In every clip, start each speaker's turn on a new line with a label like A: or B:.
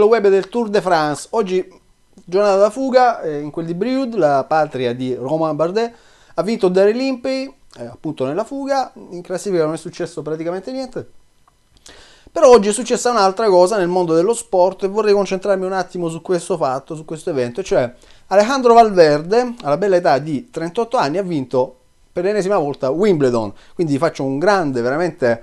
A: ciclo web del Tour de France. Oggi giornata da fuga eh, in quel di Briud, la patria di Romain Bardet. Ha vinto Daryl Limpey, eh, appunto nella fuga. In classifica non è successo praticamente niente. Però oggi è successa un'altra cosa nel mondo dello sport e vorrei concentrarmi un attimo su questo fatto, su questo evento, cioè Alejandro Valverde, alla bella età di 38 anni, ha vinto per l'ennesima volta Wimbledon. Quindi faccio un grande, veramente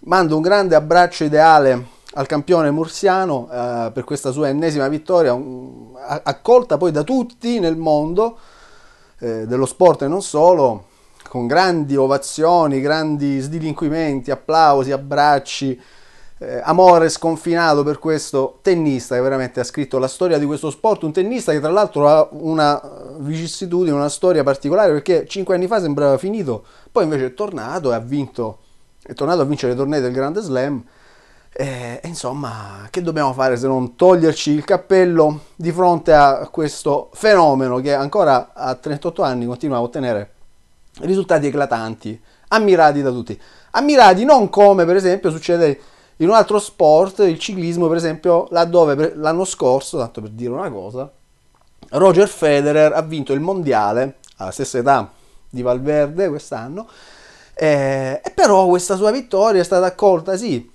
A: mando un grande abbraccio ideale al campione mursiano eh, per questa sua ennesima vittoria, un, accolta poi da tutti nel mondo eh, dello sport e non solo, con grandi ovazioni, grandi sdilinquimenti, applausi, abbracci, eh, amore sconfinato per questo tennista che veramente ha scritto la storia di questo sport, un tennista che tra l'altro ha una vicissitudine, una storia particolare perché cinque anni fa sembrava finito, poi invece è tornato e ha vinto, è tornato a vincere i tornei del Grande Slam eh, e, insomma, che dobbiamo fare se non toglierci il cappello di fronte a questo fenomeno che ancora a 38 anni continua a ottenere risultati eclatanti, ammirati da tutti. Ammirati non come per esempio succede in un altro sport, il ciclismo per esempio, laddove l'anno scorso, tanto per dire una cosa, Roger Federer ha vinto il mondiale alla stessa età di Valverde quest'anno, eh, e però questa sua vittoria è stata accolta sì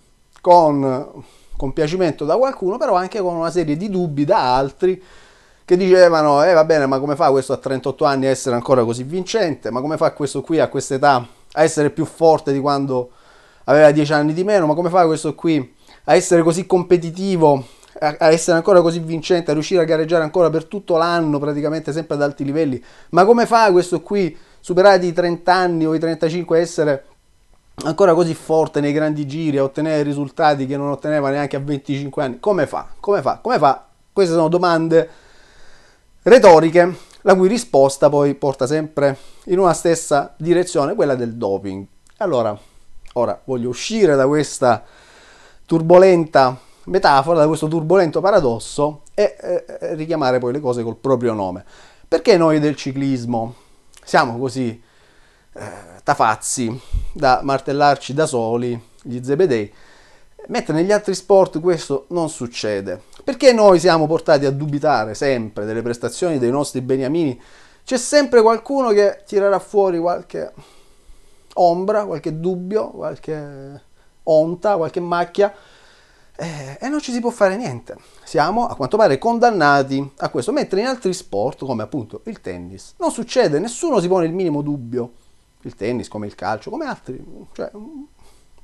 A: con compiacimento da qualcuno, però anche con una serie di dubbi da altri che dicevano, eh va bene, ma come fa questo a 38 anni a essere ancora così vincente? Ma come fa questo qui a questa età a essere più forte di quando aveva 10 anni di meno? Ma come fa questo qui a essere così competitivo, a essere ancora così vincente, a riuscire a gareggiare ancora per tutto l'anno praticamente sempre ad alti livelli? Ma come fa questo qui, superati i 30 anni o i 35, a essere ancora così forte nei grandi giri a ottenere risultati che non otteneva neanche a 25 anni? Come fa? Come fa? Come fa? Queste sono domande retoriche la cui risposta poi porta sempre in una stessa direzione, quella del doping. Allora, ora voglio uscire da questa turbolenta metafora, da questo turbolento paradosso e eh, richiamare poi le cose col proprio nome. Perché noi del ciclismo siamo così eh, tafazzi da martellarci da soli gli zebedei, mentre negli altri sport questo non succede. Perché noi siamo portati a dubitare sempre delle prestazioni dei nostri beniamini? C'è sempre qualcuno che tirerà fuori qualche ombra, qualche dubbio, qualche onta, qualche macchia eh, e non ci si può fare niente. Siamo a quanto pare condannati a questo, mentre in altri sport, come appunto il tennis, non succede, nessuno si pone il minimo dubbio il tennis, come il calcio, come altri, cioè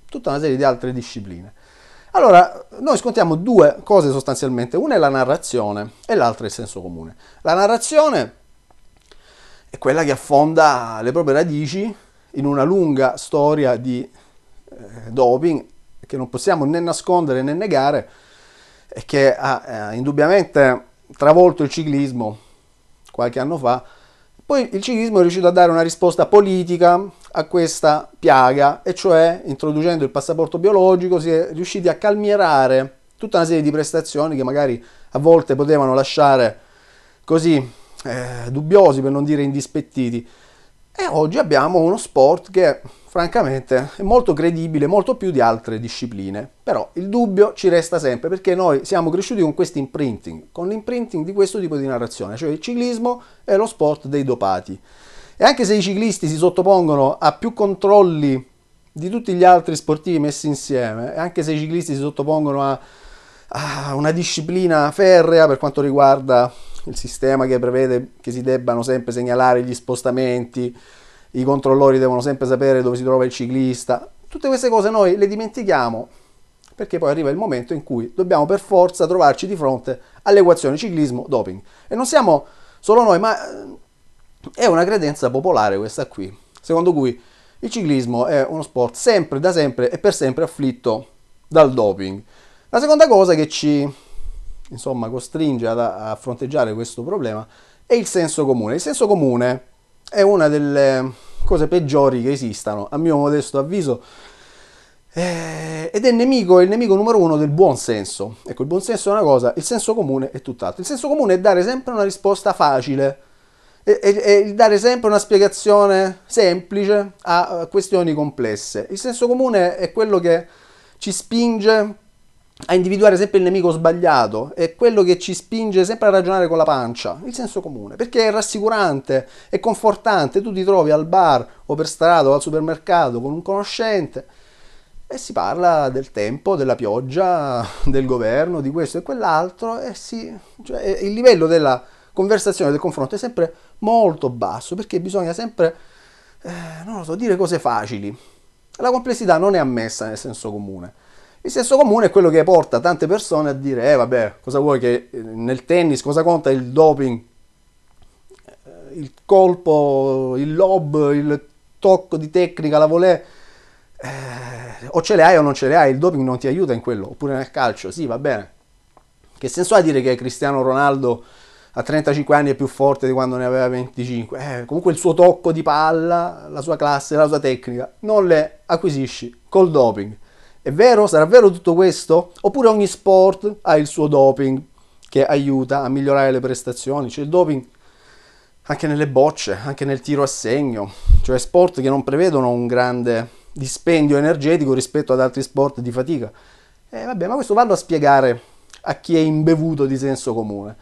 A: tutta una serie di altre discipline. Allora, noi scontiamo due cose sostanzialmente, una è la narrazione e l'altra è il senso comune. La narrazione è quella che affonda le proprie radici in una lunga storia di eh, doping che non possiamo né nascondere né negare e che ha eh, indubbiamente travolto il ciclismo qualche anno fa, poi il ciclismo è riuscito a dare una risposta politica a questa piaga, e cioè introducendo il passaporto biologico si è riusciti a calmierare tutta una serie di prestazioni che magari a volte potevano lasciare così eh, dubbiosi, per non dire indispettiti. E oggi abbiamo uno sport che francamente è molto credibile, molto più di altre discipline. Però il dubbio ci resta sempre perché noi siamo cresciuti con questo imprinting, con l'imprinting di questo tipo di narrazione, cioè il ciclismo è lo sport dei dopati. E anche se i ciclisti si sottopongono a più controlli di tutti gli altri sportivi messi insieme, e anche se i ciclisti si sottopongono a, a una disciplina ferrea per quanto riguarda il sistema che prevede che si debbano sempre segnalare gli spostamenti, i controllori devono sempre sapere dove si trova il ciclista, tutte queste cose noi le dimentichiamo perché poi arriva il momento in cui dobbiamo per forza trovarci di fronte all'equazione ciclismo-doping. E non siamo solo noi, ma eh, è una credenza popolare questa qui, secondo cui il ciclismo è uno sport sempre, da sempre e per sempre afflitto dal doping. La seconda cosa che ci insomma, costringe ad, a fronteggiare questo problema è il senso comune. Il senso comune è una delle cose peggiori che esistano, a mio modesto avviso, eh, ed è il nemico, il nemico numero uno del buon senso. Ecco, il buon senso è una cosa, il senso comune è tutt'altro. Il senso comune è dare sempre una risposta facile, è, dare sempre una spiegazione semplice a questioni complesse. Il senso comune è quello che ci spinge a individuare sempre il nemico sbagliato, è quello che ci spinge sempre a ragionare con la pancia, il senso comune, perché è rassicurante, è confortante, tu ti trovi al bar o per strada o al supermercato con un conoscente e si parla del tempo, della pioggia, del governo, di questo e quell'altro e si, cioè, il livello della conversazione, del confronto è sempre molto basso perché bisogna sempre, eh, non lo so, dire cose facili. La complessità non è ammessa nel senso comune il senso comune è quello che porta tante persone a dire, eh vabbè, cosa vuoi che eh, nel tennis, cosa conta il doping? Eh, il colpo, il lob, il tocco di tecnica, la volè, eh, o ce le hai o non ce le hai, il doping non ti aiuta in quello, oppure nel calcio, sì va bene. Che senso ha dire che Cristiano Ronaldo a 35 anni è più forte di quando ne aveva 25? Eh, comunque il suo tocco di palla, la sua classe, la sua tecnica, non le acquisisci col doping. È vero? Sarà vero tutto questo? Oppure ogni sport ha il suo doping che aiuta a migliorare le prestazioni? C'è cioè, il doping anche nelle bocce, anche nel tiro a segno, cioè sport che non prevedono un grande dispendio energetico rispetto ad altri sport di fatica. Eh, vabbè, ma questo vado a spiegare a chi è imbevuto di senso comune.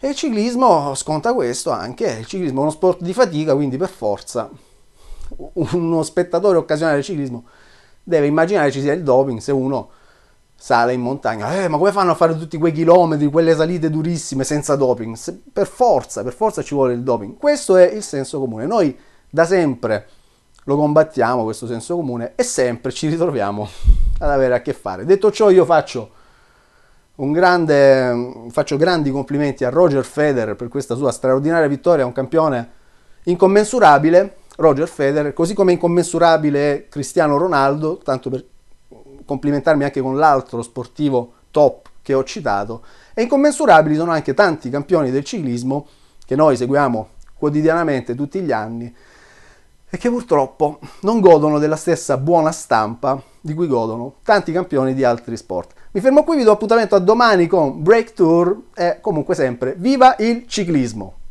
A: E il ciclismo sconta questo anche, il ciclismo è uno sport di fatica, quindi per forza uno spettatore occasionale del ciclismo deve immaginare ci sia il doping se uno sale in montagna. Eh, ma come fanno a fare tutti quei chilometri, quelle salite durissime senza doping? Se, per forza, per forza ci vuole il doping. Questo è il senso comune. Noi da sempre lo combattiamo questo senso comune e sempre ci ritroviamo ad avere a che fare. Detto ciò io faccio un grande faccio grandi complimenti a Roger Federer per questa sua straordinaria vittoria, un campione incommensurabile Roger Federer, così come incommensurabile Cristiano Ronaldo, tanto per complimentarmi anche con l'altro sportivo top che ho citato, e incommensurabili sono anche tanti campioni del ciclismo che noi seguiamo quotidianamente tutti gli anni e che purtroppo non godono della stessa buona stampa di cui godono tanti campioni di altri sport. Mi fermo qui, vi do appuntamento a domani con Break Tour e comunque sempre viva il ciclismo!